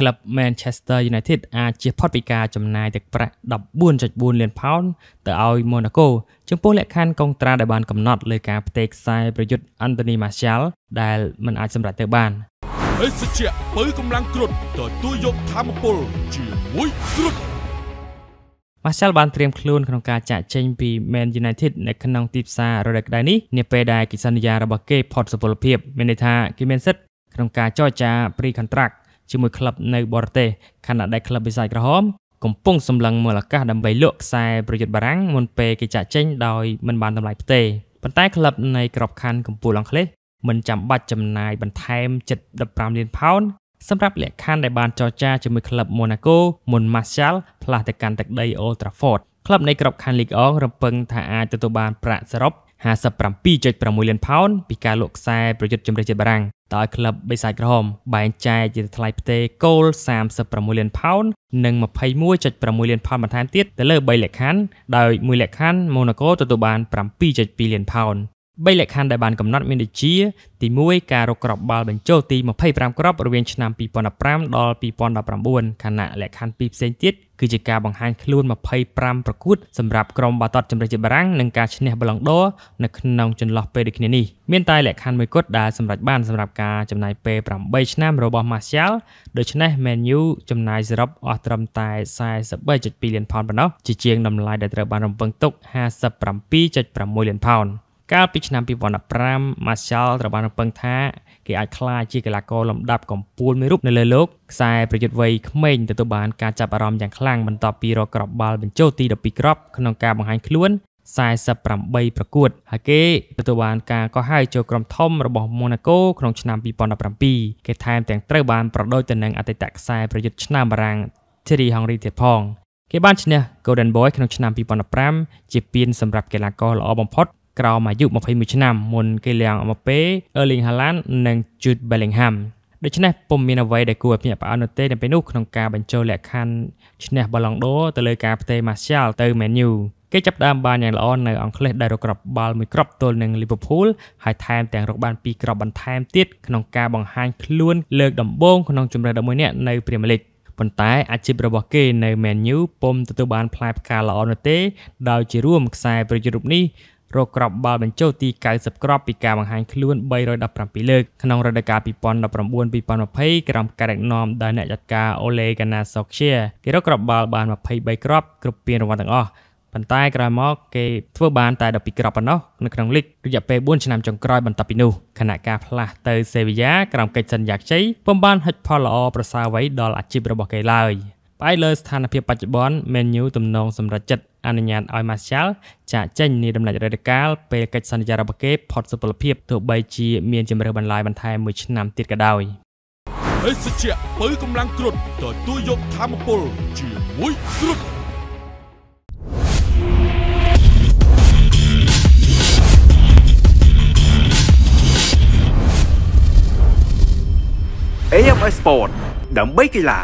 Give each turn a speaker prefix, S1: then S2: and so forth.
S1: ក្លឹប Manchester United អាចជៀសផុតពីការចំណាយទឹកប្រាក់14.4លានផោនទៅឲ្យ Monaco ចំពោះលក្ខខណ្ឌកុងត្រាដែលបានកំណត់លើការផ្ទេខ្សែប្រយុទ្ធ Anthony Martial ដែលមិនអាចសម្រេចទៅបានអេសជាបើកម្លាំងគ្រុតទទួលយកធម្មពលជាមួយគ្រុត Martial បានត្រៀមខ្លួនក្នុងការចាក់ចេញពី Man United នៅក្នុងទីផ្សាររដូវក្តៅនេះនាពេលដែលកិច្ចសន្យារបស់គេផុតសុពលភាពមានន័យថាគេមានសិទ្ធិក្នុងការចរចា pre contract ជាមួយក្លឹបនៅបរទេសខណៈដែលក្លឹបវិស័យក្រហមកំពុងសម្លឹងមើលឱកាសដើម្បីលក់ខ្សែប្រយុទ្ធបារាំងមុនពេលគេចាក់ចេញដោយមិនបានតម្លៃផ្ទេប៉ុន្តែក្លឹបនៃក្របខ័ណ្ឌកំពូលអង់គ្លេសមិនចាំបាច់ចំណាយបន្ថែម7.15លានផោនសម្រាប់លក្ខខណ្ឌដែលបានចរចាជាមួយក្លឹប Monaco មុន Martial ផ្លាស់ទៅកាន់ទឹកដី Old Trafford ក្លឹបនៃក្របខ័ណ្ឌ Ligue 1រំពឹងថាអាចទទួលបានប្រាក់សរុប57.6លានផោនពីការលក់ខ្សែប្រយុទ្ធជំនះជាតិបារាំងដោយក្លឹបបេសាចក្រហមបែងចែកជាថ្លៃផ្ទេរគោល36លានផោននិង21.6លានផោនបន្ថែមទៀតទៅលើ3លក្ខខណ្ឌដោយមួយលក្ខខណ្ឌម៉ូណាកូទទួលបាន7.2លានផោន3លក្ខខណ្ឌដែលបានកំណត់មានដូចជាទី1ការរកគ្រាប់បាល់បញ្ចូលទី25គ្រាប់រវាងឆ្នាំ2015ដល់2019ខណៈលក្ខខណ្ឌពីរផ្សេងទៀតគឺជាការបង្ហាញខ្លួន25ប្រកួតសម្រាប់ក្រុមបាល់ទាត់ជម្រើសជាតិបារាំងនិងការឈ្នះបឡង់ដរនៅក្នុងចន្លោះពេលដូចគ្នានេះមានតែលក្ខខណ្ឌមួយគត់ដែលសម្រេចបានសម្រាប់ការចំណាយពេល8ឆ្នាំរបស់ Martial ដូច្នេះ Man U ចំណាយសរុបអស់ត្រឹមតែ43.2លានផោនប៉ុណ្ណោះជាជាងតម្លៃដែលត្រូវបានរំពឹងទុក57.6លានផោន។កាលពីឆ្នាំ2015 Martial ត្រូវបានរំពឹងថាគេអាចក្លាយជាកីឡាករលំដាប់កំពូលមួយរូបនៅលើโลกខ្សែប្រយុទ្ធវ័យក្មេងទទួលបាន ការចាប់អារម្មណ៍យ៉ាងខ្លាំងបន្ទាប់ពីរកគ្រាប់បាល់បញ្ចូលទី12គ្រាប់ក្នុងការបង្ហាញខ្លួន48ប្រកួតហើយគេទទួលបានការកោះហៅចូលក្រុមធំរបស់ Monaco ក្នុងឆ្នាំ2017គេថែមទាំងត្រូវបានប្រដូចទៅនឹងអតីតខ្សែប្រយុទ្ធឆ្នាំបារាំង Thierry Henry ទៀតផងគេបានឈ្នះ Golden Boy ក្នុងឆ្នាំ2015ជាពានសម្រាប់កីឡាករល្អបំផុតក្រោមអាយុ21ឆ្នាំមុនគេលៀងអមពេ Erling Haaland និង Jude Bellingham ដូច្នេះពុំមានអ្វីដែលគួរឲ្យភ្ញាក់ផ្អើលនោះទេនៅពេលនោះក្នុងការបញ្ចូលលក្ខខណ្ឌឈ្នះបឡង់ដូទៅលើការផ្ទេរ Martial ទៅ Man U គេចាប់ដើមបានយ៉ាងល្អនៅអង់គ្លេសដែលរកគ្រាប់បាល់មួយគ្រាប់ទល់នឹង Liverpool ហើយថែមទាំងរកបានពីរគ្រាប់បន្ថែមទៀតក្នុងការបង្ហាញខ្លួន លើកដំបូងក្នុងជម្រើស11នាក់នៅ Premier League ប៉ុន្តែអាជីពរបស់គេនៅ Man U ពុំទទួលបានផ្លែផ្កាល្អនោះទេដោយជារួមខ្សែប្រយុទ្ធរូបនេះរកគ្រាប់បាល់បញ្ចូលទី90គ្រាប់ពីការបង្ហាញខ្លួន317លើកក្នុងរដូវកាល2019-2020ក្រោមការដឹកនាំដោយអ្នកចាត់ការ Ole Gunnar Solskjaer គេរកគ្រាប់បាល់បាន23គ្រាប់គ្រប់ពានរង្វាន់ទាំងអស់ប៉ុន្តែក្រោយមកគេធ្វើបានតែ12គ្រាប់ប៉ុណ្ណោះនៅក្នុងលីករយៈពេល4ឆ្នាំចុងក្រោយបន្ទាប់ពីនោះខណៈការផ្លាស់ទៅសេវីយ៉ាក្រោមកិច្ចសន្យាខ្ចីពុំបានហិចផលល្អប្រសើរអ្វីដល់អាជីពរបស់គេឡើយផ្អែកលើស្ថានភាពបច្ចុប្បន្ន menu ទំនងសម្រាប់ចិត្តអនុញ្ញាតឲ្យ Martial ចាក់ចេញនីដំណាច់រដូវកាលពេលកិច្ចសន្យារបស់គេផុតសុពលភាពទោះបីជាមានជំរឿបន្លាយបន្ថែមមួយឆ្នាំទៀតក៏ដោយបេសជ្ជៈបើកម្លាំងគ្រុតទទួលយកធម្មពលជាមួយគ្រុតអេយ៉ាប់អេសពតដើម្បីកីឡា